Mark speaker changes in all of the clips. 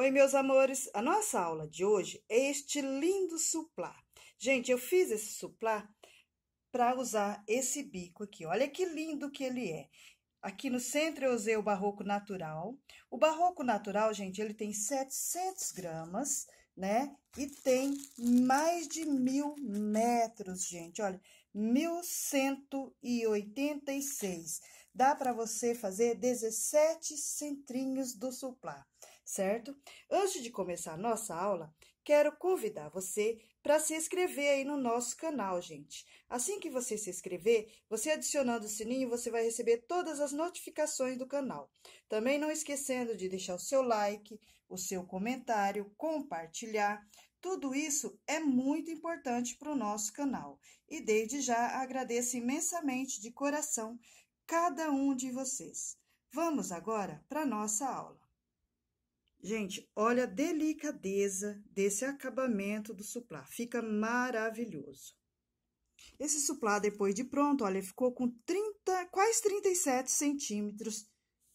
Speaker 1: Oi, meus amores, a nossa aula de hoje é este lindo suplá. Gente, eu fiz esse suplá para usar esse bico aqui. Olha que lindo que ele é. Aqui no centro eu usei o barroco natural. O barroco natural, gente, ele tem 700 gramas, né? E tem mais de mil metros, gente. Olha, 1186. Dá para você fazer 17 centrinhos do suplá certo? Antes de começar a nossa aula, quero convidar você para se inscrever aí no nosso canal, gente. Assim que você se inscrever, você adicionando o sininho, você vai receber todas as notificações do canal. Também não esquecendo de deixar o seu like, o seu comentário, compartilhar. Tudo isso é muito importante para o nosso canal. E desde já agradeço imensamente de coração cada um de vocês. Vamos agora para a nossa aula. Gente, olha a delicadeza desse acabamento do suplá. Fica maravilhoso. Esse suplá, depois de pronto, olha, ficou com 30, quase 37 centímetros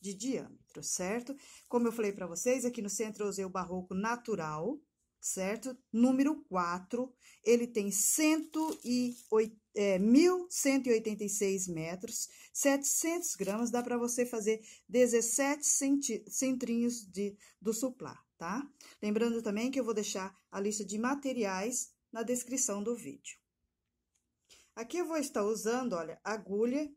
Speaker 1: de diâmetro, certo? Como eu falei para vocês, aqui no Centro eu usei o barroco natural, certo? Número 4, ele tem 1.186 é, metros, 700 gramas, dá para você fazer 17 centrinhos de, do suplá, tá? Lembrando também que eu vou deixar a lista de materiais na descrição do vídeo. Aqui eu vou estar usando, olha, agulha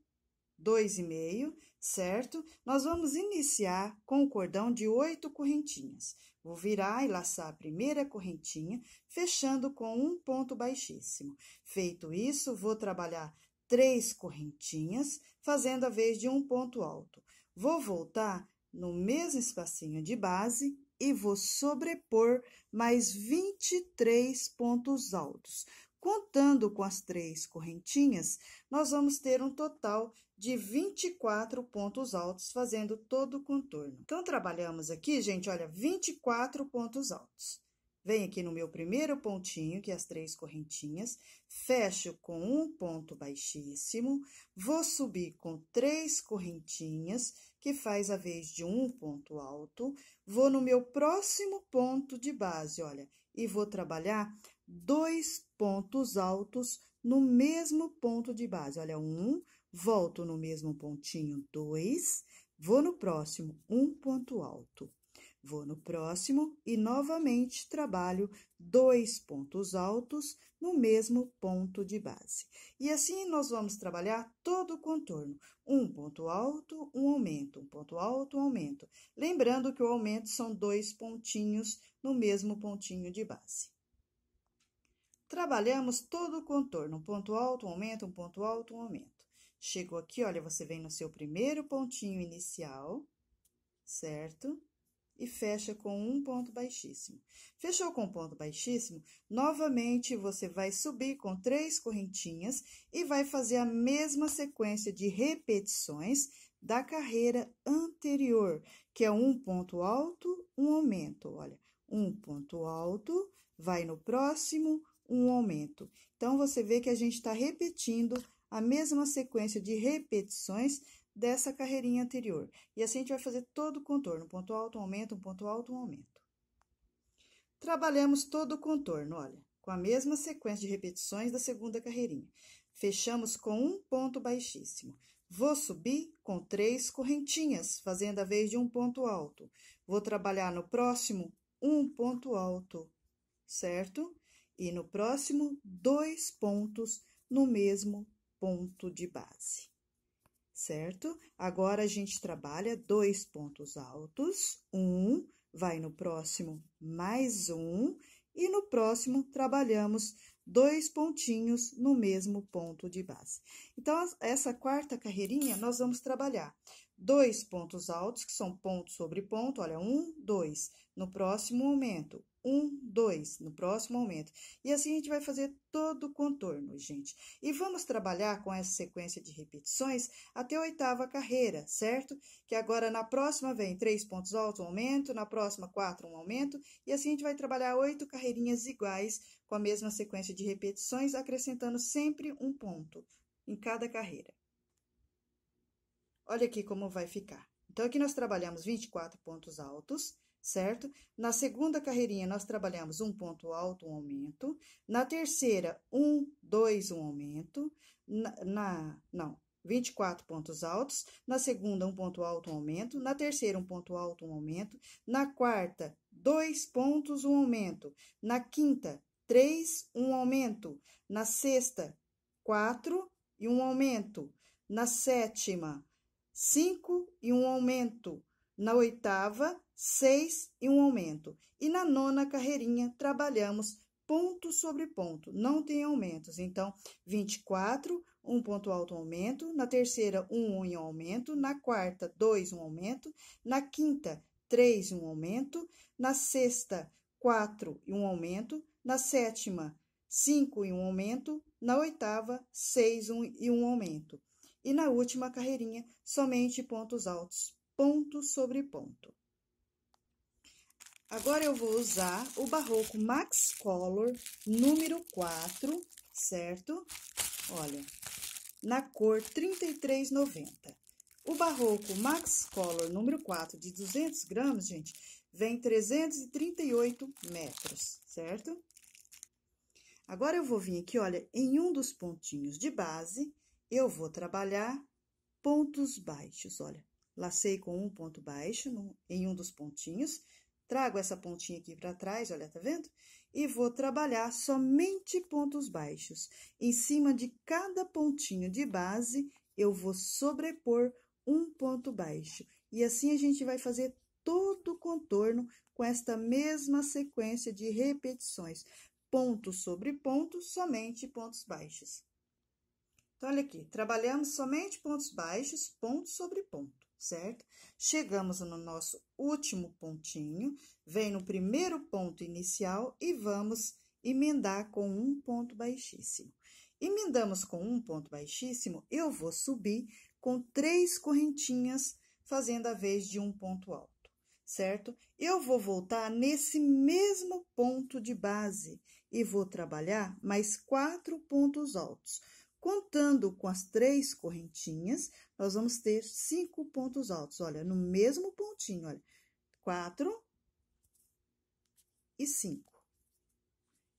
Speaker 1: 2,5, certo? Nós vamos iniciar com o cordão de oito correntinhas. Vou virar e laçar a primeira correntinha, fechando com um ponto baixíssimo. Feito isso, vou trabalhar três correntinhas, fazendo a vez de um ponto alto. Vou voltar no mesmo espacinho de base e vou sobrepor mais 23 pontos altos. Contando com as três correntinhas, nós vamos ter um total de 24 pontos altos, fazendo todo o contorno. Então, trabalhamos aqui, gente, olha, 24 pontos altos. Venho aqui no meu primeiro pontinho, que é as três correntinhas, fecho com um ponto baixíssimo, vou subir com três correntinhas, que faz a vez de um ponto alto, vou no meu próximo ponto de base, olha, e vou trabalhar dois pontos altos no mesmo ponto de base. Olha, um, volto no mesmo pontinho, dois, vou no próximo, um ponto alto. Vou no próximo e novamente trabalho dois pontos altos no mesmo ponto de base. E assim nós vamos trabalhar todo o contorno. Um ponto alto, um aumento, um ponto alto, um aumento. Lembrando que o aumento são dois pontinhos no mesmo pontinho de base. Trabalhamos todo o contorno, um ponto alto, um aumento, um ponto alto, um aumento. Chegou aqui, olha, você vem no seu primeiro pontinho inicial, certo? E fecha com um ponto baixíssimo. Fechou com um ponto baixíssimo, novamente você vai subir com três correntinhas e vai fazer a mesma sequência de repetições da carreira anterior, que é um ponto alto, um aumento, olha. Um ponto alto, vai no próximo, um aumento. Então, você vê que a gente está repetindo a mesma sequência de repetições dessa carreirinha anterior. E assim a gente vai fazer todo o contorno, um ponto alto, um aumento, um ponto alto, um aumento. Trabalhamos todo o contorno, olha, com a mesma sequência de repetições da segunda carreirinha. Fechamos com um ponto baixíssimo. Vou subir com três correntinhas, fazendo a vez de um ponto alto. Vou trabalhar no próximo um ponto alto, certo? e no próximo, dois pontos no mesmo ponto de base. Certo? Agora a gente trabalha dois pontos altos, um, vai no próximo, mais um, e no próximo trabalhamos dois pontinhos no mesmo ponto de base. Então, essa quarta carreirinha, nós vamos trabalhar dois pontos altos, que são ponto sobre ponto, olha, um, dois. No próximo aumento, um, dois, no próximo aumento. E assim a gente vai fazer todo o contorno, gente. E vamos trabalhar com essa sequência de repetições até a oitava carreira, certo? Que agora na próxima vem três pontos altos, um aumento, na próxima quatro, um aumento, e assim a gente vai trabalhar oito carreirinhas iguais com a mesma sequência de repetições, acrescentando sempre um ponto em cada carreira. Olha aqui como vai ficar. Então, aqui nós trabalhamos 24 pontos altos, certo? Na segunda carreirinha, nós trabalhamos um ponto alto, um aumento. Na terceira, um, dois, um aumento. Na, na não, 24 pontos altos. Na segunda, um ponto alto, um aumento. Na terceira, um ponto alto, um aumento. Na quarta, dois pontos, um aumento. Na quinta, três, um aumento. Na sexta, quatro e um aumento. Na sétima, cinco e um aumento. Na oitava, seis e um aumento. E na nona carreirinha, trabalhamos ponto sobre ponto, não tem aumentos. Então, 24, um ponto alto aumento, na terceira, um em um aumento, na quarta, dois um aumento, na quinta, três um aumento, na sexta, quatro e um aumento, na sétima, cinco e um aumento, na oitava, seis um, e um aumento. E na última carreirinha, somente pontos altos, ponto sobre ponto. Agora eu vou usar o Barroco Max Color número 4, certo? Olha, na cor 33,90. O Barroco Max Color número 4 de 200 gramas, gente, vem 338 metros, certo? Agora eu vou vir aqui, olha, em um dos pontinhos de base, eu vou trabalhar pontos baixos, olha. Lacei com um ponto baixo no, em um dos pontinhos, Trago essa pontinha aqui para trás, olha, tá vendo? E vou trabalhar somente pontos baixos. Em cima de cada pontinho de base, eu vou sobrepor um ponto baixo. E assim a gente vai fazer todo o contorno com esta mesma sequência de repetições. Ponto sobre ponto, somente pontos baixos. Então, olha aqui, trabalhamos somente pontos baixos, ponto sobre ponto certo? Chegamos no nosso último pontinho, vem no primeiro ponto inicial e vamos emendar com um ponto baixíssimo. Emendamos com um ponto baixíssimo, eu vou subir com três correntinhas, fazendo a vez de um ponto alto, certo? Eu vou voltar nesse mesmo ponto de base e vou trabalhar mais quatro pontos altos Contando com as três correntinhas, nós vamos ter cinco pontos altos. Olha, no mesmo pontinho, olha, quatro e cinco.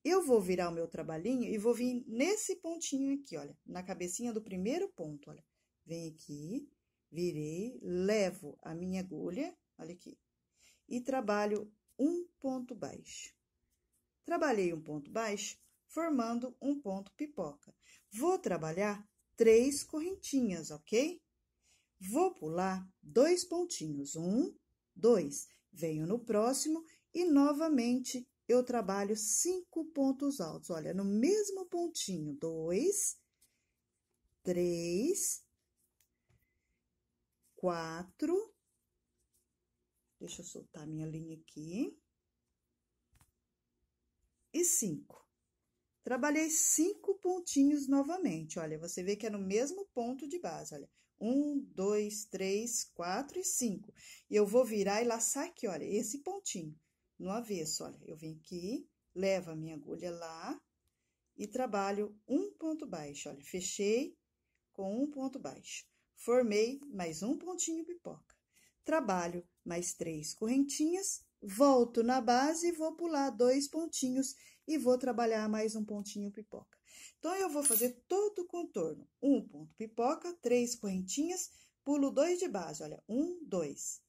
Speaker 1: Eu vou virar o meu trabalhinho e vou vir nesse pontinho aqui, olha, na cabecinha do primeiro ponto, olha. Vem aqui, virei, levo a minha agulha, olha aqui, e trabalho um ponto baixo. Trabalhei um ponto baixo, formando um ponto pipoca. Vou trabalhar três correntinhas, ok? Vou pular dois pontinhos, um, dois. Venho no próximo e novamente eu trabalho cinco pontos altos. Olha, no mesmo pontinho, dois, três, quatro. Deixa eu soltar minha linha aqui. E cinco. Trabalhei cinco pontinhos novamente, olha, você vê que é no mesmo ponto de base, olha. Um, dois, três, quatro e cinco. E eu vou virar e laçar aqui, olha, esse pontinho no avesso, olha. Eu venho aqui, levo a minha agulha lá e trabalho um ponto baixo, olha. Fechei com um ponto baixo. Formei mais um pontinho pipoca. Trabalho mais três correntinhas, volto na base e vou pular dois pontinhos e vou trabalhar mais um pontinho pipoca. Então, eu vou fazer todo o contorno. Um ponto pipoca, três correntinhas, pulo dois de base, olha, um, dois,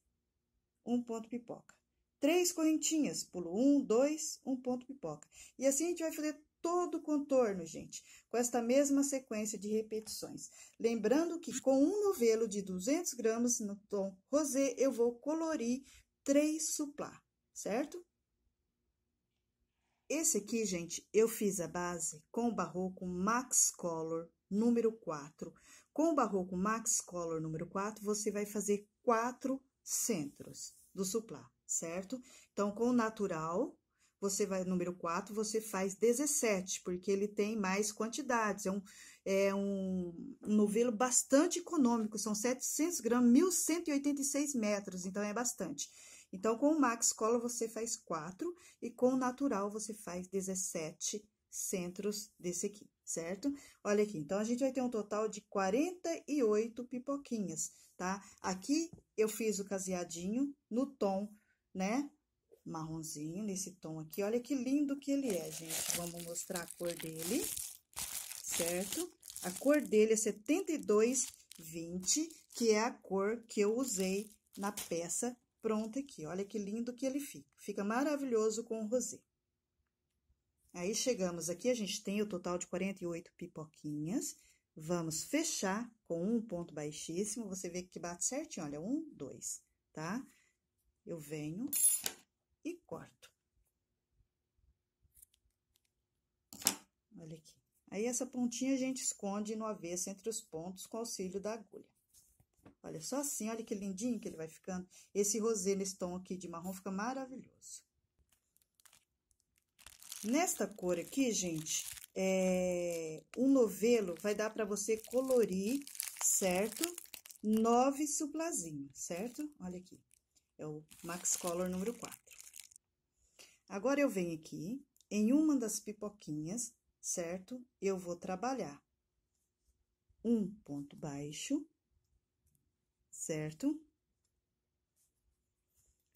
Speaker 1: um ponto pipoca. Três correntinhas, pulo um, dois, um ponto pipoca. E assim a gente vai fazer todo o contorno, gente, com esta mesma sequência de repetições. Lembrando que com um novelo de 200 gramas no tom rosé, eu vou colorir três suplá, certo? Esse aqui, gente, eu fiz a base com o barroco Max Color número 4. Com o barroco Max Color número 4, você vai fazer quatro centros do suplá, certo? Então, com o natural, você vai, número 4, você faz 17, porque ele tem mais quantidades. É um, é um, novelo bastante econômico, são 700 gramas, 1.186 metros, então é bastante. Então, com o Max Cola você faz 4 e com o natural você faz 17 centros desse aqui, certo? Olha aqui, então a gente vai ter um total de 48 pipoquinhas, tá? Aqui eu fiz o caseadinho no tom, né? Marronzinho, nesse tom aqui. Olha que lindo que ele é, gente. Vamos mostrar a cor dele, certo? A cor dele é 7220, que é a cor que eu usei na peça pronta aqui. Olha que lindo que ele fica. Fica maravilhoso com o rosê. Aí, chegamos aqui, a gente tem o total de 48 pipoquinhas. Vamos fechar com um ponto baixíssimo. Você vê que bate certinho, olha, um, dois, tá? Eu venho e corto. Olha aqui. Aí, essa pontinha a gente esconde no avesso entre os pontos com o auxílio da agulha. Olha só assim, olha que lindinho que ele vai ficando. Esse rosê nesse tom aqui de marrom fica maravilhoso. Nesta cor aqui, gente, é, um novelo vai dar para você colorir, certo? Nove suplazinhos, certo? Olha aqui, é o Max Color número 4. Agora, eu venho aqui em uma das pipoquinhas, certo? Eu vou trabalhar um ponto baixo, certo?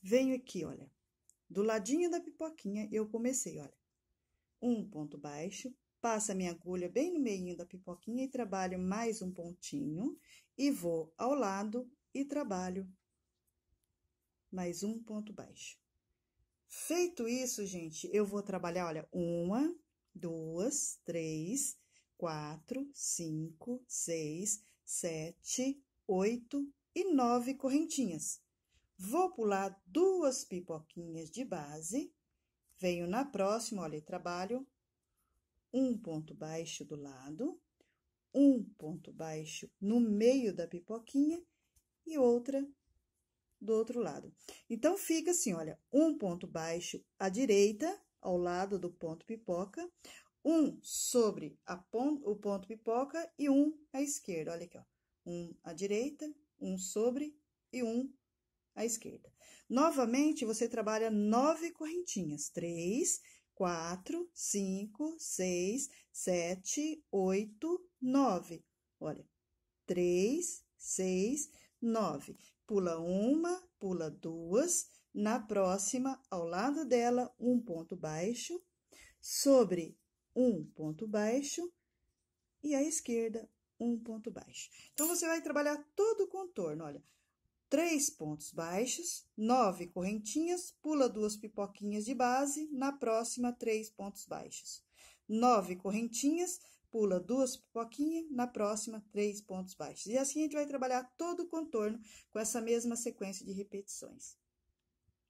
Speaker 1: Venho aqui, olha, do ladinho da pipoquinha, eu comecei, olha, um ponto baixo, passo a minha agulha bem no meio da pipoquinha e trabalho mais um pontinho, e vou ao lado e trabalho mais um ponto baixo. Feito isso, gente, eu vou trabalhar, olha, uma, duas, três, quatro, cinco, seis, sete, oito, e nove correntinhas. Vou pular duas pipoquinhas de base, venho na próxima, olha, trabalho um ponto baixo do lado, um ponto baixo no meio da pipoquinha e outra do outro lado. Então, fica assim, olha, um ponto baixo à direita, ao lado do ponto pipoca, um sobre pon o ponto pipoca e um à esquerda. Olha aqui, ó. Um à direita, um sobre e um à esquerda. Novamente, você trabalha nove correntinhas: três, quatro, cinco, seis, sete, oito, nove. Olha, três, seis, nove. Pula uma, pula duas. Na próxima, ao lado dela, um ponto baixo, sobre um ponto baixo, e à esquerda, um ponto baixo. Então, você vai trabalhar todo o contorno, olha. Três pontos baixos, nove correntinhas, pula duas pipoquinhas de base, na próxima, três pontos baixos. Nove correntinhas, pula duas pipoquinhas, na próxima, três pontos baixos. E assim, a gente vai trabalhar todo o contorno com essa mesma sequência de repetições.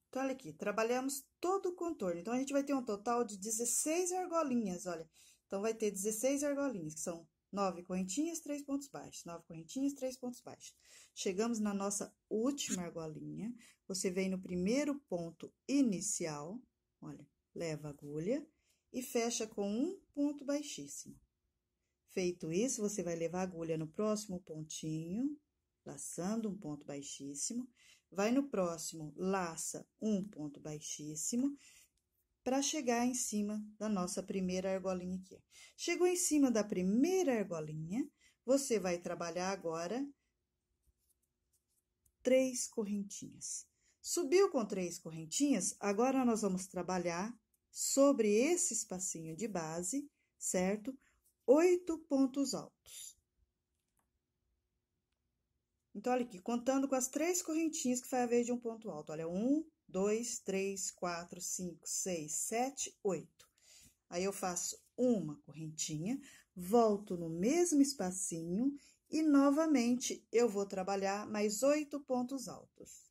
Speaker 1: Então, olha aqui, trabalhamos todo o contorno. Então, a gente vai ter um total de 16 argolinhas, olha. Então, vai ter 16 argolinhas, que são Nove correntinhas, três pontos baixos. Nove correntinhas, três pontos baixos. Chegamos na nossa última argolinha. Você vem no primeiro ponto inicial, olha, leva a agulha e fecha com um ponto baixíssimo. Feito isso, você vai levar a agulha no próximo pontinho, laçando um ponto baixíssimo. Vai no próximo, laça um ponto baixíssimo para chegar em cima da nossa primeira argolinha aqui. Chegou em cima da primeira argolinha, você vai trabalhar agora três correntinhas. Subiu com três correntinhas, agora nós vamos trabalhar sobre esse espacinho de base, certo? Oito pontos altos. Então, olha aqui, contando com as três correntinhas que foi a vez de um ponto alto. Olha, um, 2, 3, 4, 5, 6, 7, 8. Aí eu faço uma correntinha, volto no mesmo espacinho e novamente eu vou trabalhar mais oito pontos altos.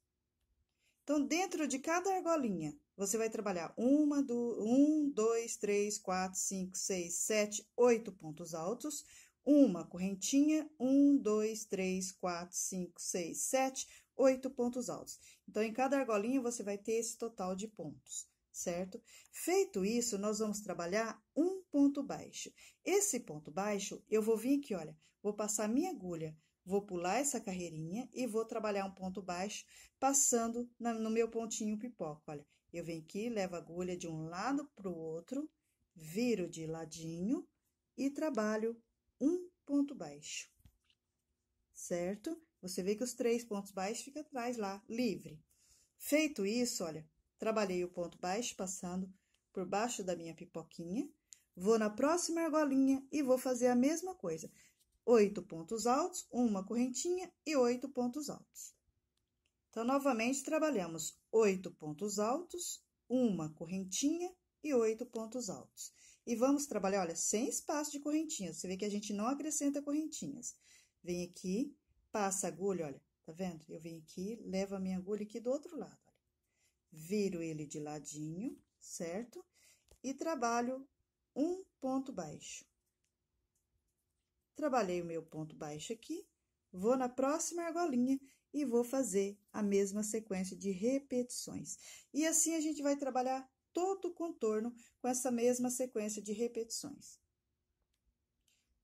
Speaker 1: Então, dentro de cada argolinha, você vai trabalhar uma, do, um, dois, três, quatro, cinco, seis, sete, oito pontos altos, uma correntinha, um, dois, três, quatro, cinco, seis, sete, oito pontos altos. Então, em cada argolinha, você vai ter esse total de pontos, certo? Feito isso, nós vamos trabalhar um ponto baixo. Esse ponto baixo, eu vou vir aqui, olha, vou passar minha agulha, vou pular essa carreirinha e vou trabalhar um ponto baixo, passando na, no meu pontinho pipoca, olha. Eu venho aqui, levo a agulha de um lado para o outro, viro de ladinho e trabalho um ponto baixo, certo? Você vê que os três pontos baixos ficam atrás lá, livre. Feito isso, olha, trabalhei o ponto baixo passando por baixo da minha pipoquinha. Vou na próxima argolinha e vou fazer a mesma coisa. Oito pontos altos, uma correntinha e oito pontos altos. Então, novamente, trabalhamos oito pontos altos, uma correntinha e oito pontos altos. E vamos trabalhar, olha, sem espaço de correntinhas. Você vê que a gente não acrescenta correntinhas. Vem aqui, passa a agulha, olha, tá vendo? Eu venho aqui, levo a minha agulha aqui do outro lado, olha. Viro ele de ladinho, certo? E trabalho um ponto baixo. Trabalhei o meu ponto baixo aqui, vou na próxima argolinha e vou fazer a mesma sequência de repetições. E assim a gente vai trabalhar todo o contorno com essa mesma sequência de repetições.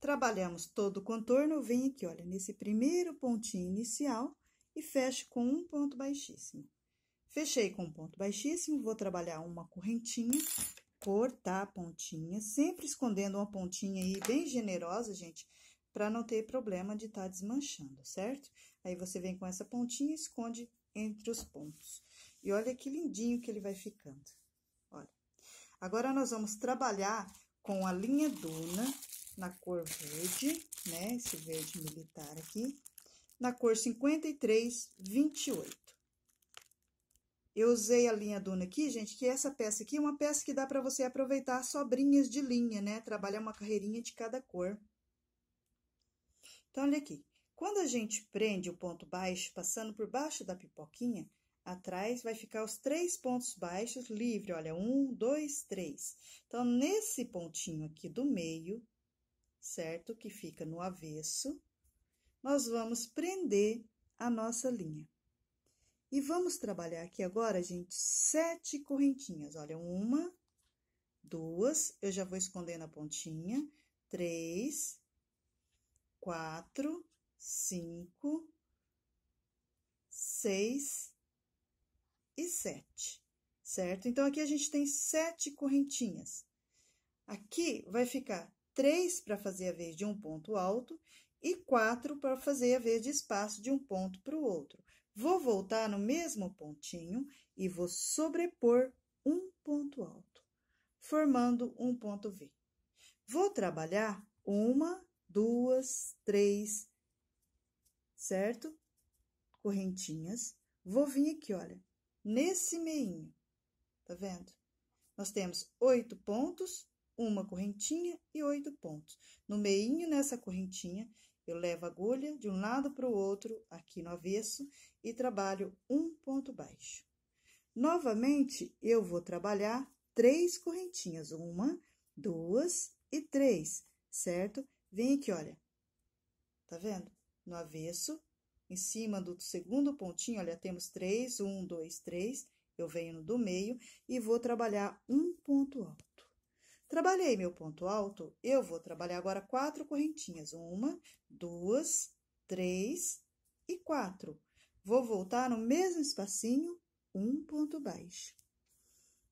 Speaker 1: Trabalhamos todo o contorno, vem aqui, olha, nesse primeiro pontinho inicial e fecho com um ponto baixíssimo. Fechei com um ponto baixíssimo, vou trabalhar uma correntinha, cortar a pontinha, sempre escondendo uma pontinha aí bem generosa, gente, para não ter problema de estar tá desmanchando, certo? Aí você vem com essa pontinha e esconde entre os pontos. E olha que lindinho que ele vai ficando. Olha. Agora, nós vamos trabalhar com a linha Duna na cor verde, né? Esse verde militar aqui, na cor 53, 28. Eu usei a linha duna aqui, gente, que essa peça aqui é uma peça que dá para você aproveitar sobrinhas de linha, né? Trabalhar uma carreirinha de cada cor. Então, olha aqui. Quando a gente prende o ponto baixo, passando por baixo da pipoquinha, atrás vai ficar os três pontos baixos livre, olha, um, dois, três. Então, nesse pontinho aqui do meio, certo? Que fica no avesso. Nós vamos prender a nossa linha. E vamos trabalhar aqui agora, gente, sete correntinhas. Olha, uma, duas, eu já vou escondendo a pontinha, três, quatro, cinco, seis e sete, certo? Então, aqui a gente tem sete correntinhas. Aqui vai ficar três para fazer a vez de um ponto alto e quatro para fazer a vez de espaço de um ponto para o outro. Vou voltar no mesmo pontinho e vou sobrepor um ponto alto, formando um ponto V. Vou trabalhar uma, duas, três, certo? Correntinhas. Vou vir aqui, olha, nesse meinho, tá vendo? Nós temos oito pontos uma correntinha e oito pontos. No meio nessa correntinha, eu levo a agulha de um lado para o outro, aqui no avesso, e trabalho um ponto baixo. Novamente, eu vou trabalhar três correntinhas, uma, duas e três, certo? Vem aqui, olha, tá vendo? No avesso, em cima do segundo pontinho, olha, temos três, um, dois, três, eu venho do meio e vou trabalhar um ponto alto. Trabalhei meu ponto alto, eu vou trabalhar agora quatro correntinhas. Uma, duas, três e quatro. Vou voltar no mesmo espacinho, um ponto baixo.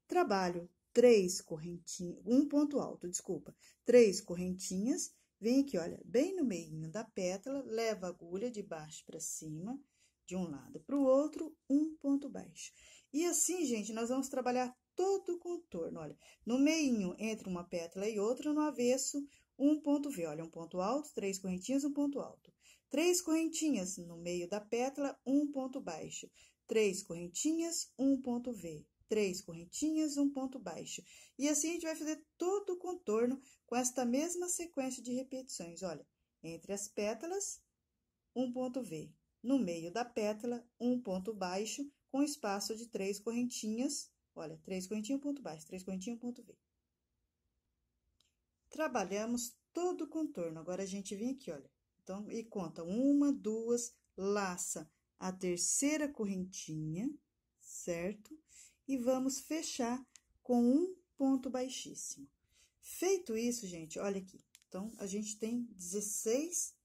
Speaker 1: Trabalho três correntinhas, um ponto alto, desculpa, três correntinhas. Vem aqui, olha, bem no meio da pétala, leva a agulha de baixo para cima, de um lado para o outro, um ponto baixo. E assim, gente, nós vamos trabalhar todo o contorno. Olha, no meinho, entre uma pétala e outra, no avesso, um ponto V. Olha, um ponto alto, três correntinhas, um ponto alto. Três correntinhas no meio da pétala, um ponto baixo. Três correntinhas, um ponto V. Três correntinhas, um ponto baixo. E assim a gente vai fazer todo o contorno com esta mesma sequência de repetições. Olha, entre as pétalas, um ponto V. No meio da pétala, um ponto baixo, com espaço de três correntinhas, Olha, três correntinhas, ponto baixo, três correntinhas, ponto V. Trabalhamos todo o contorno. Agora, a gente vem aqui, olha. Então, e conta uma, duas, laça a terceira correntinha, certo? E vamos fechar com um ponto baixíssimo. Feito isso, gente, olha aqui. Então, a gente tem 16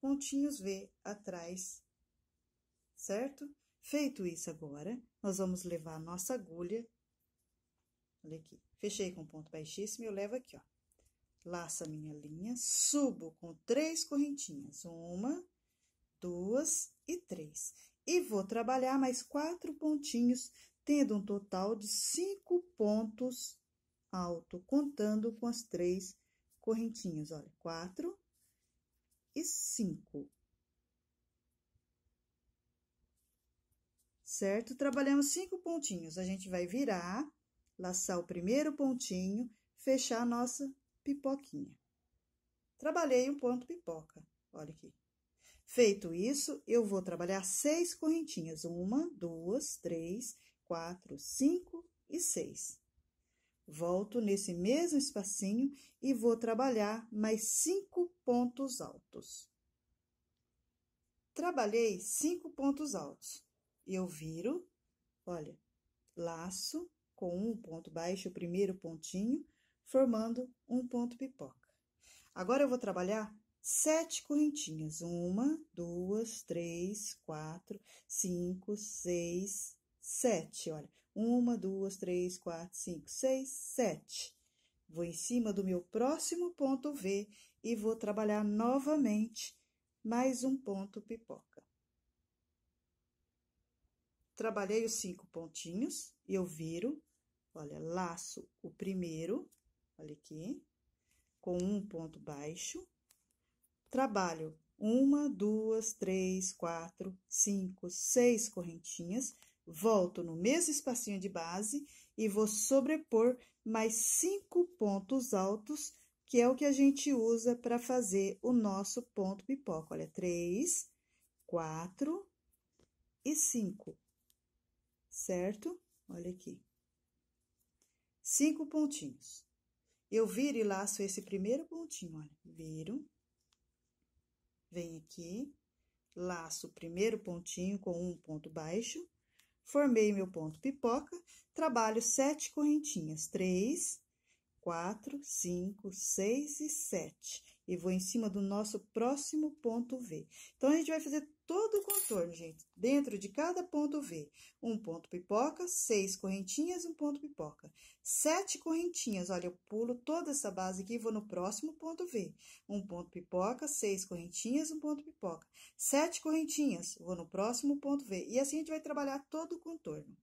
Speaker 1: pontinhos V atrás, certo? Feito isso agora, nós vamos levar a nossa agulha, olha aqui, fechei com ponto baixíssimo, eu levo aqui, ó. Laço a minha linha, subo com três correntinhas, uma, duas e três. E vou trabalhar mais quatro pontinhos, tendo um total de cinco pontos alto, contando com as três correntinhas, olha, quatro e cinco. certo? Trabalhamos cinco pontinhos. A gente vai virar, laçar o primeiro pontinho, fechar a nossa pipoquinha. Trabalhei um ponto pipoca, olha aqui. Feito isso, eu vou trabalhar seis correntinhas. Uma, duas, três, quatro, cinco e seis. Volto nesse mesmo espacinho e vou trabalhar mais cinco pontos altos. Trabalhei cinco pontos altos eu viro, olha, laço com um ponto baixo, o primeiro pontinho, formando um ponto pipoca. Agora, eu vou trabalhar sete correntinhas. Uma, duas, três, quatro, cinco, seis, sete. Olha, uma, duas, três, quatro, cinco, seis, sete. Vou em cima do meu próximo ponto V e vou trabalhar novamente mais um ponto pipoca trabalhei os cinco pontinhos, eu viro, olha, laço o primeiro, olha aqui, com um ponto baixo, trabalho uma, duas, três, quatro, cinco, seis correntinhas, volto no mesmo espacinho de base e vou sobrepor mais cinco pontos altos, que é o que a gente usa para fazer o nosso ponto pipoca. Olha, três, quatro e cinco certo? Olha aqui. Cinco pontinhos. Eu viro e laço esse primeiro pontinho, olha. Viro. Vem aqui. Laço o primeiro pontinho com um ponto baixo. Formei meu ponto pipoca. Trabalho sete correntinhas. Três, quatro, cinco, seis e sete e vou em cima do nosso próximo ponto V. Então, a gente vai fazer todo o contorno, gente, dentro de cada ponto V. Um ponto pipoca, seis correntinhas, um ponto pipoca. Sete correntinhas, olha, eu pulo toda essa base aqui e vou no próximo ponto V. Um ponto pipoca, seis correntinhas, um ponto pipoca. Sete correntinhas, vou no próximo ponto V. E assim a gente vai trabalhar todo o contorno.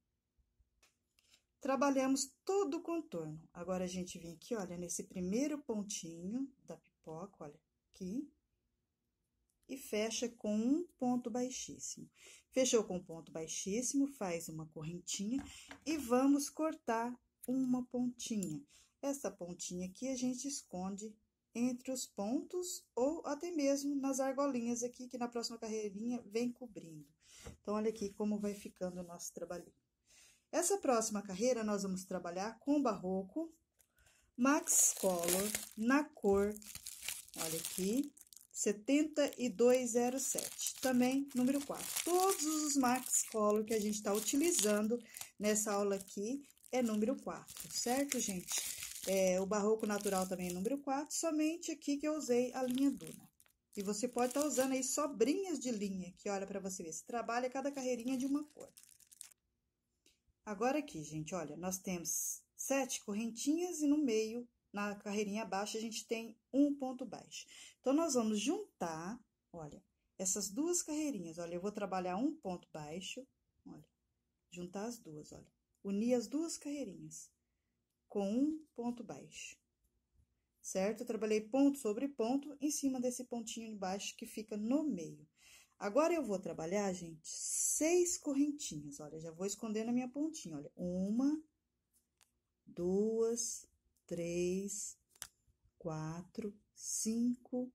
Speaker 1: Trabalhamos todo o contorno. Agora, a gente vem aqui, olha, nesse primeiro pontinho da pipoca poco olha, aqui. E fecha com um ponto baixíssimo. Fechou com um ponto baixíssimo, faz uma correntinha e vamos cortar uma pontinha. Essa pontinha aqui a gente esconde entre os pontos ou até mesmo nas argolinhas aqui, que na próxima carreirinha vem cobrindo. Então, olha aqui como vai ficando o nosso trabalhinho. Essa próxima carreira, nós vamos trabalhar com barroco, Max Color, na cor Olha aqui, 7207, também número 4. Todos os Max Color que a gente está utilizando nessa aula aqui é número 4, certo, gente? É, o Barroco Natural também é número 4, somente aqui que eu usei a linha Duna. E você pode estar tá usando aí sobrinhas de linha, que olha para você ver, se trabalha cada carreirinha de uma cor. Agora aqui, gente, olha, nós temos sete correntinhas e no meio na carreirinha abaixo, a gente tem um ponto baixo. Então, nós vamos juntar, olha, essas duas carreirinhas. Olha, eu vou trabalhar um ponto baixo, olha, juntar as duas, olha. Unir as duas carreirinhas com um ponto baixo, certo? Eu trabalhei ponto sobre ponto em cima desse pontinho de baixo que fica no meio. Agora, eu vou trabalhar, gente, seis correntinhas, olha, já vou esconder na minha pontinha, olha. Uma, duas, três, quatro, cinco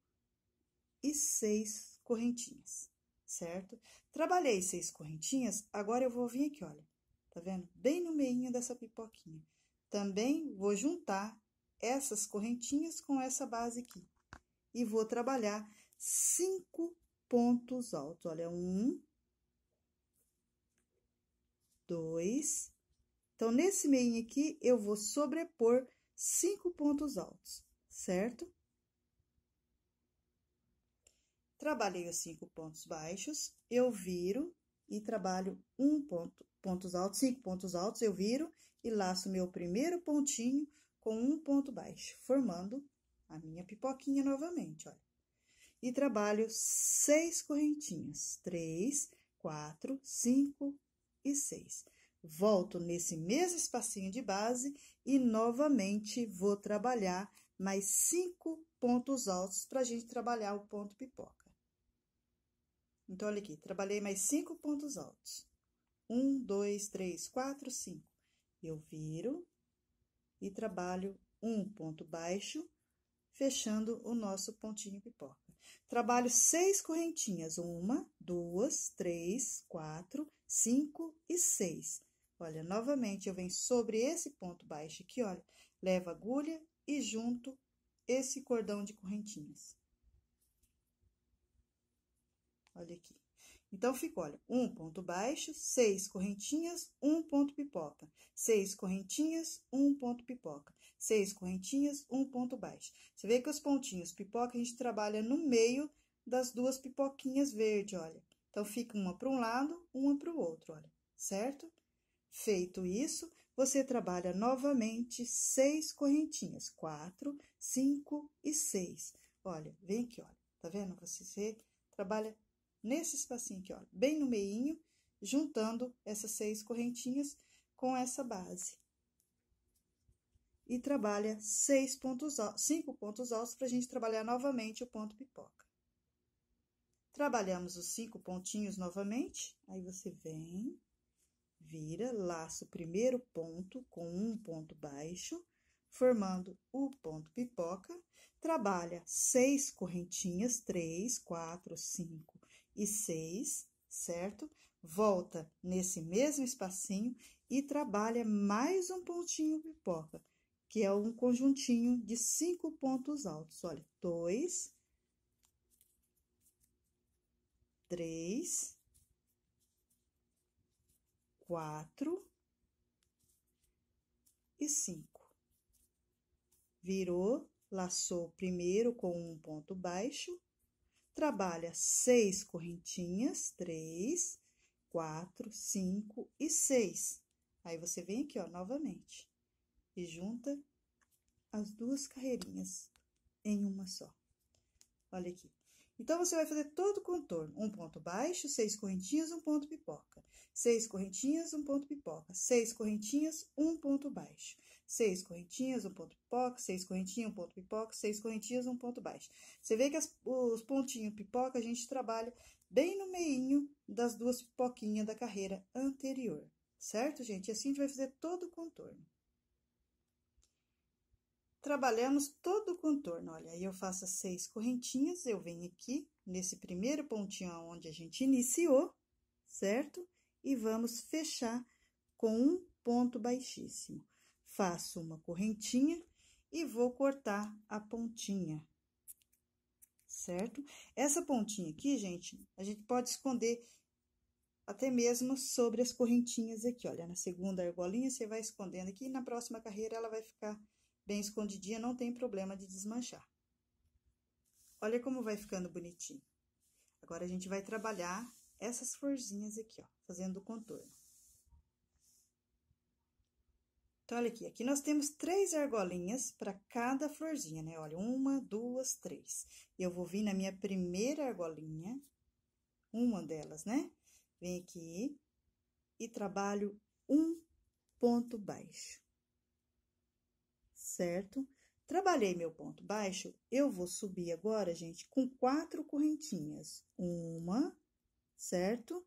Speaker 1: e seis correntinhas, certo? Trabalhei seis correntinhas, agora eu vou vir aqui, olha, tá vendo? Bem no meio dessa pipoquinha. Também vou juntar essas correntinhas com essa base aqui. E vou trabalhar cinco pontos altos. Olha, um, dois. Então, nesse meio aqui, eu vou sobrepor cinco pontos altos, certo? Trabalhei os cinco pontos baixos, eu viro e trabalho um ponto, pontos altos, cinco pontos altos, eu viro e laço meu primeiro pontinho com um ponto baixo, formando a minha pipoquinha novamente, olha. E trabalho seis correntinhas, três, quatro, cinco e seis. Volto nesse mesmo espacinho de base e novamente vou trabalhar mais cinco pontos altos para a gente trabalhar o ponto pipoca. Então, olha aqui, trabalhei mais cinco pontos altos. Um, dois, três, quatro, cinco. Eu viro e trabalho um ponto baixo, fechando o nosso pontinho pipoca. Trabalho seis correntinhas, uma, duas, três, quatro, cinco e seis. Olha, novamente eu venho sobre esse ponto baixo aqui, olha, levo a agulha e junto esse cordão de correntinhas. Olha aqui. Então, ficou, olha, um ponto baixo, seis correntinhas, um ponto pipoca. Seis correntinhas, um ponto pipoca. Seis correntinhas, um ponto baixo. Você vê que os pontinhos pipoca a gente trabalha no meio das duas pipoquinhas verde, olha. Então, fica uma para um lado, uma para o outro, olha, certo? Feito isso, você trabalha novamente seis correntinhas, quatro, cinco e seis. Olha, vem aqui, olha, tá vendo? Você trabalha nesse espacinho aqui, olha, bem no meinho, juntando essas seis correntinhas com essa base. E trabalha seis pontos, cinco pontos altos para a gente trabalhar novamente o ponto pipoca. Trabalhamos os cinco pontinhos novamente, aí você vem, vira, laço o primeiro ponto com um ponto baixo, formando o ponto pipoca, trabalha seis correntinhas, três, quatro, cinco e seis, certo? Volta nesse mesmo espacinho e trabalha mais um pontinho pipoca, que é um conjuntinho de cinco pontos altos. Olha, dois, três, quatro e cinco. Virou, laçou primeiro com um ponto baixo, trabalha seis correntinhas, três, quatro, cinco e seis. Aí você vem aqui, ó, novamente, e junta as duas carreirinhas em uma só. Olha aqui. Então, você vai fazer todo o contorno. Um ponto baixo, seis correntinhas, um ponto pipoca. Seis correntinhas, um ponto pipoca. Seis correntinhas, um ponto baixo. Seis correntinhas, um ponto pipoca. Seis correntinhas, um ponto pipoca. Seis correntinhas, um ponto baixo. Você vê que as, os pontinhos pipoca a gente trabalha bem no meinho das duas pipoquinhas da carreira anterior. Certo, gente? E assim a gente vai fazer todo o contorno trabalhamos todo o contorno. Olha, aí eu faço as seis correntinhas, eu venho aqui nesse primeiro pontinho onde a gente iniciou, certo? E vamos fechar com um ponto baixíssimo. Faço uma correntinha e vou cortar a pontinha, certo? Essa pontinha aqui, gente, a gente pode esconder até mesmo sobre as correntinhas aqui, olha, na segunda argolinha você vai escondendo aqui, e na próxima carreira ela vai ficar Bem escondidinha, não tem problema de desmanchar. Olha como vai ficando bonitinho. Agora, a gente vai trabalhar essas florzinhas aqui, ó, fazendo o contorno. Então, olha aqui, aqui nós temos três argolinhas para cada florzinha, né? Olha, uma, duas, três. E eu vou vir na minha primeira argolinha, uma delas, né? Vem aqui e trabalho um ponto baixo certo? Trabalhei meu ponto baixo, eu vou subir agora, gente, com quatro correntinhas. Uma, certo?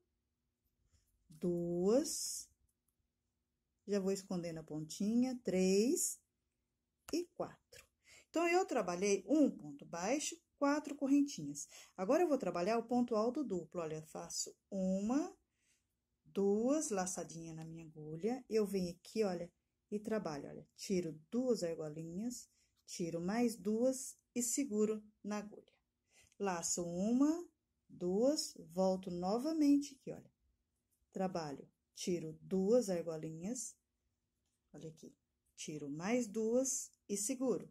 Speaker 1: Duas. Já vou escondendo a pontinha. Três e quatro. Então, eu trabalhei um ponto baixo, quatro correntinhas. Agora, eu vou trabalhar o ponto alto duplo. Olha, faço uma, duas laçadinhas na minha agulha. Eu venho aqui, olha, e trabalho. Olha, tiro duas argolinhas, tiro mais duas e seguro na agulha. Laço uma, duas, volto novamente aqui, olha. Trabalho, tiro duas argolinhas, olha aqui, tiro mais duas e seguro,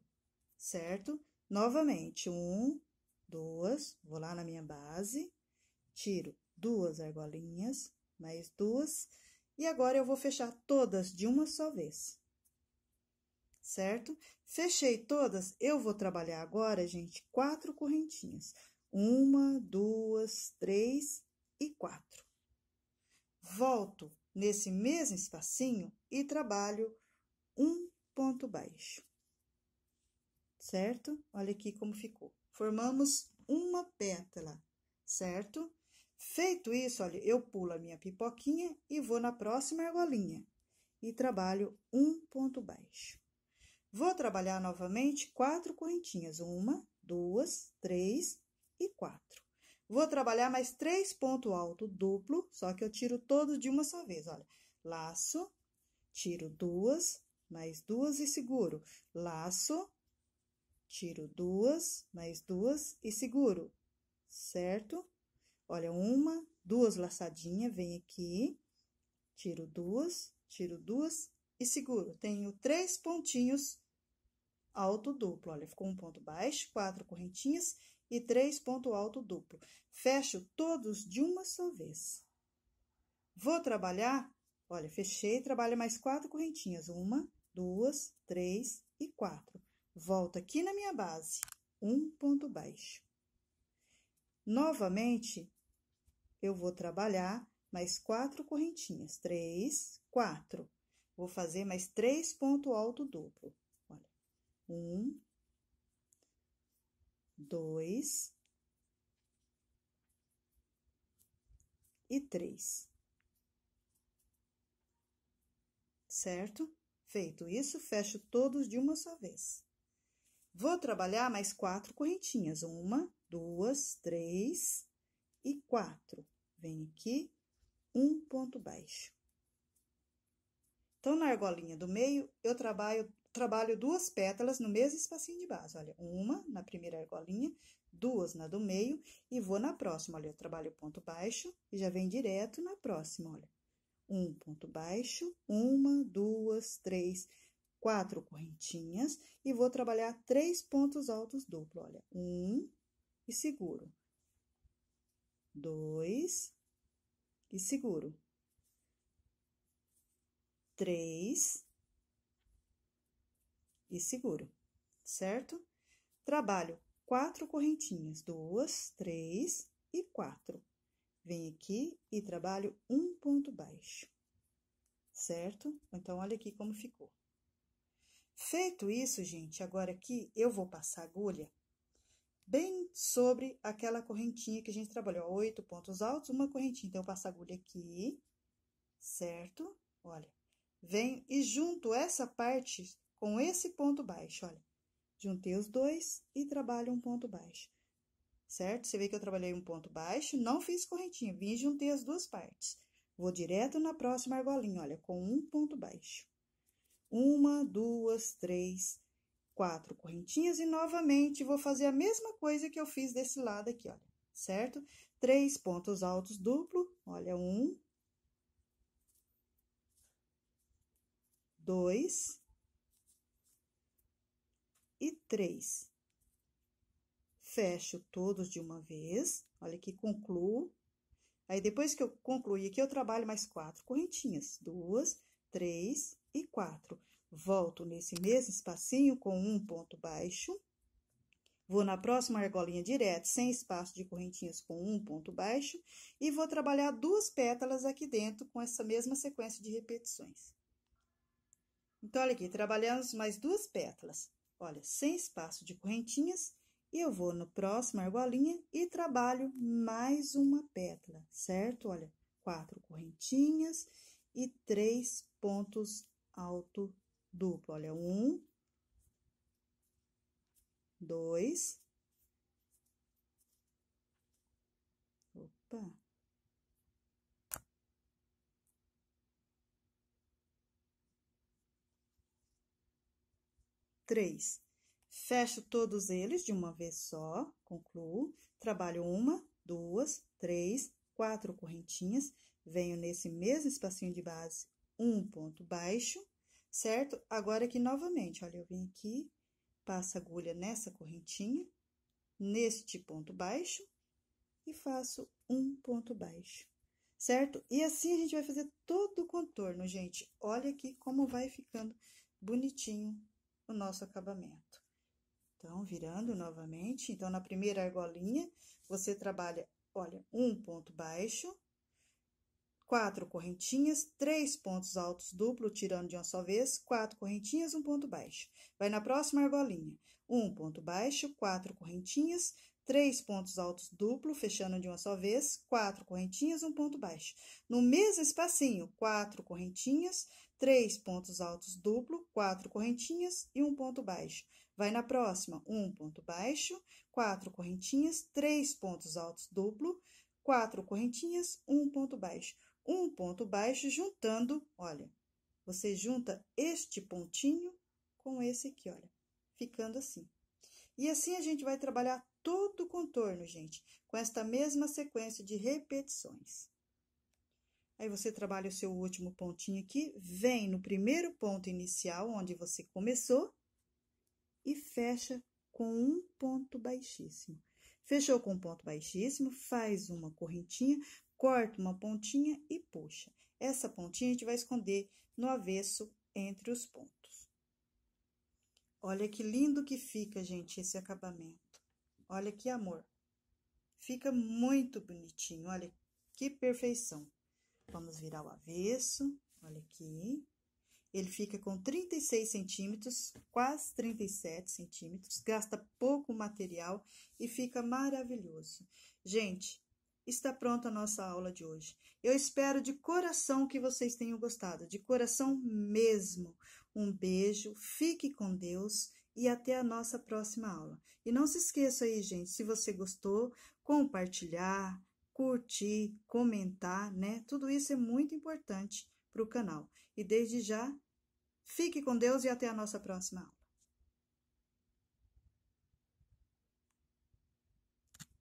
Speaker 1: certo? Novamente, um, duas, vou lá na minha base, tiro duas argolinhas, mais duas, e agora eu vou fechar todas de uma só vez. Certo? Fechei todas, eu vou trabalhar agora, gente, quatro correntinhas. Uma, duas, três e quatro. Volto nesse mesmo espacinho e trabalho um ponto baixo. Certo? Olha aqui como ficou. Formamos uma pétala, certo? Feito isso, olha, eu pulo a minha pipoquinha e vou na próxima argolinha e trabalho um ponto baixo. Vou trabalhar novamente quatro correntinhas, uma, duas, três e quatro. Vou trabalhar mais três ponto alto duplo, só que eu tiro todos de uma só vez, olha. Laço, tiro duas, mais duas e seguro. Laço, tiro duas, mais duas e seguro, certo? Olha, uma, duas laçadinhas, vem aqui, tiro duas, tiro duas e seguro. Tenho três pontinhos alto duplo. Olha, ficou um ponto baixo, quatro correntinhas e três ponto alto duplo. Fecho todos de uma só vez. Vou trabalhar, olha, fechei, trabalho mais quatro correntinhas. Uma, duas, três e quatro. Volto aqui na minha base, um ponto baixo. Novamente, eu vou trabalhar mais quatro correntinhas. Três, quatro. Vou fazer mais três ponto alto duplo. Olha. Um. Dois. E três. Certo? Feito isso, fecho todos de uma só vez. Vou trabalhar mais quatro correntinhas. Uma, duas, três e 4. Vem aqui, um ponto baixo. Então, na argolinha do meio, eu trabalho, trabalho duas pétalas no mesmo espacinho de base. Olha, uma na primeira argolinha, duas na do meio e vou na próxima. Olha, eu trabalho ponto baixo e já vem direto na próxima, olha. Um ponto baixo, uma, duas, três, quatro correntinhas e vou trabalhar três pontos altos duplo, olha. Um e seguro dois, e seguro. Três, e seguro, certo? Trabalho quatro correntinhas, duas, três e quatro. Venho aqui e trabalho um ponto baixo, certo? Então, olha aqui como ficou. Feito isso, gente, agora aqui eu vou passar agulha bem sobre aquela correntinha que a gente trabalhou. Oito pontos altos, uma correntinha. Então, eu passo a agulha aqui, certo? Olha, venho e junto essa parte com esse ponto baixo, olha. Juntei os dois e trabalho um ponto baixo, certo? Você vê que eu trabalhei um ponto baixo, não fiz correntinha, vim e juntei as duas partes. Vou direto na próxima argolinha, olha, com um ponto baixo. Uma, duas, três, quatro correntinhas e novamente vou fazer a mesma coisa que eu fiz desse lado aqui, olha, certo? Três pontos altos duplo, olha, um, dois e três. Fecho todos de uma vez, olha que concluo. Aí, depois que eu concluí aqui, eu trabalho mais quatro correntinhas, duas, três e quatro. Volto nesse mesmo espacinho com um ponto baixo. Vou na próxima argolinha direta, sem espaço de correntinhas, com um ponto baixo. E vou trabalhar duas pétalas aqui dentro com essa mesma sequência de repetições. Então, olha aqui, trabalhamos mais duas pétalas. Olha, sem espaço de correntinhas, e eu vou no próximo argolinha e trabalho mais uma pétala, certo? Olha, quatro correntinhas e três pontos alto duplo, olha, um, dois, opa, três. Fecho todos eles de uma vez só, concluo, trabalho uma, duas, três, quatro correntinhas, venho nesse mesmo espacinho de base, um ponto baixo, certo? Agora aqui novamente, olha, eu venho aqui, passo a agulha nessa correntinha, neste ponto baixo e faço um ponto baixo, certo? E assim a gente vai fazer todo o contorno, gente. Olha aqui como vai ficando bonitinho o nosso acabamento. Então, virando novamente. Então, na primeira argolinha, você trabalha, olha, um ponto baixo, quatro correntinhas, três pontos altos duplo, tirando de uma só vez, quatro correntinhas, um ponto baixo. Vai na próxima argolinha, um ponto baixo, quatro correntinhas, três pontos altos duplo, fechando de uma só vez, quatro correntinhas, um ponto baixo. No mesmo espacinho, quatro correntinhas, três pontos altos duplo, quatro correntinhas e um ponto baixo. Vai na próxima, um ponto baixo, quatro correntinhas, três pontos altos duplo, quatro correntinhas, um ponto baixo um ponto baixo, juntando, olha, você junta este pontinho com esse aqui, olha, ficando assim. E assim a gente vai trabalhar todo o contorno, gente, com esta mesma sequência de repetições. Aí você trabalha o seu último pontinho aqui, vem no primeiro ponto inicial, onde você começou, e fecha com um ponto baixíssimo. Fechou com um ponto baixíssimo, faz uma correntinha, corta uma pontinha e puxa. Essa pontinha a gente vai esconder no avesso entre os pontos. Olha que lindo que fica, gente, esse acabamento. Olha que amor. Fica muito bonitinho, olha que perfeição. Vamos virar o avesso, olha aqui. Ele fica com 36 centímetros, quase 37 centímetros, gasta pouco material e fica maravilhoso. Gente, está pronta a nossa aula de hoje. Eu espero de coração que vocês tenham gostado, de coração mesmo. Um beijo, fique com Deus e até a nossa próxima aula. E não se esqueça aí, gente, se você gostou, compartilhar, curtir, comentar, né? Tudo isso é muito importante para o canal. E desde já, fique com Deus e até a nossa próxima aula.